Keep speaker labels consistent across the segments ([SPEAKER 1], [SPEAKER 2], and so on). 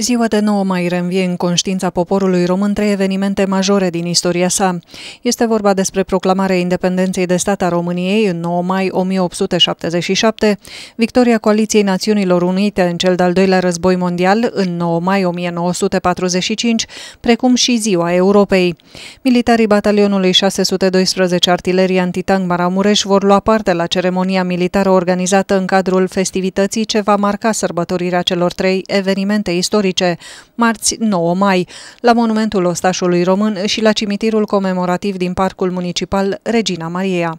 [SPEAKER 1] Ziua de 9 mai reînvie în conștiința poporului român trei evenimente majore din istoria sa. Este vorba despre proclamarea independenței de stat a României în 9 mai 1877, victoria Coaliției Națiunilor Unite în cel de-al doilea război mondial în 9 mai 1945, precum și Ziua Europei. Militarii batalionului 612 Artilerie Antitang Maramureș vor lua parte la ceremonia militară organizată în cadrul festivității ce va marca sărbătorirea celor trei evenimente istorice istorice, marți 9 mai, la monumentul ostașului român și la cimitirul comemorativ din Parcul Municipal Regina Maria.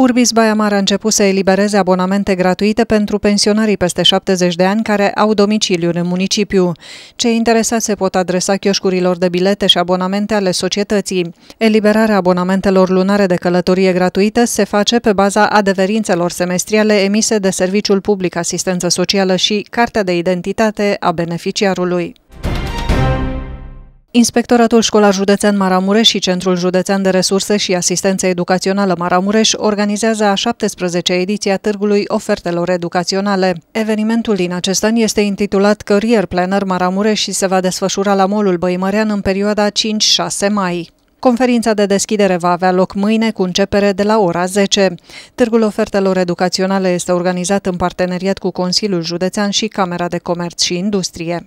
[SPEAKER 1] Urbis Baia Mare a început să elibereze abonamente gratuite pentru pensionarii peste 70 de ani care au domiciliu în municipiu. Cei interesați se pot adresa chioșcurilor de bilete și abonamente ale societății. Eliberarea abonamentelor lunare de călătorie gratuită se face pe baza adeverințelor semestriale emise de Serviciul Public Asistență Socială și Cartea de Identitate a beneficiarului. Inspectoratul Școlar Județean Maramureș și Centrul Județean de Resurse și Asistență Educațională Maramureș organizează a 17-a ediție a Târgului Ofertelor Educaționale. Evenimentul din acest an este intitulat Career Planner Maramureș și se va desfășura la Molul Băimărean în perioada 5-6 mai. Conferința de deschidere va avea loc mâine cu începere de la ora 10. Târgul ofertelor educaționale este organizat în parteneriat cu Consiliul Județean și Camera de Comerț și Industrie.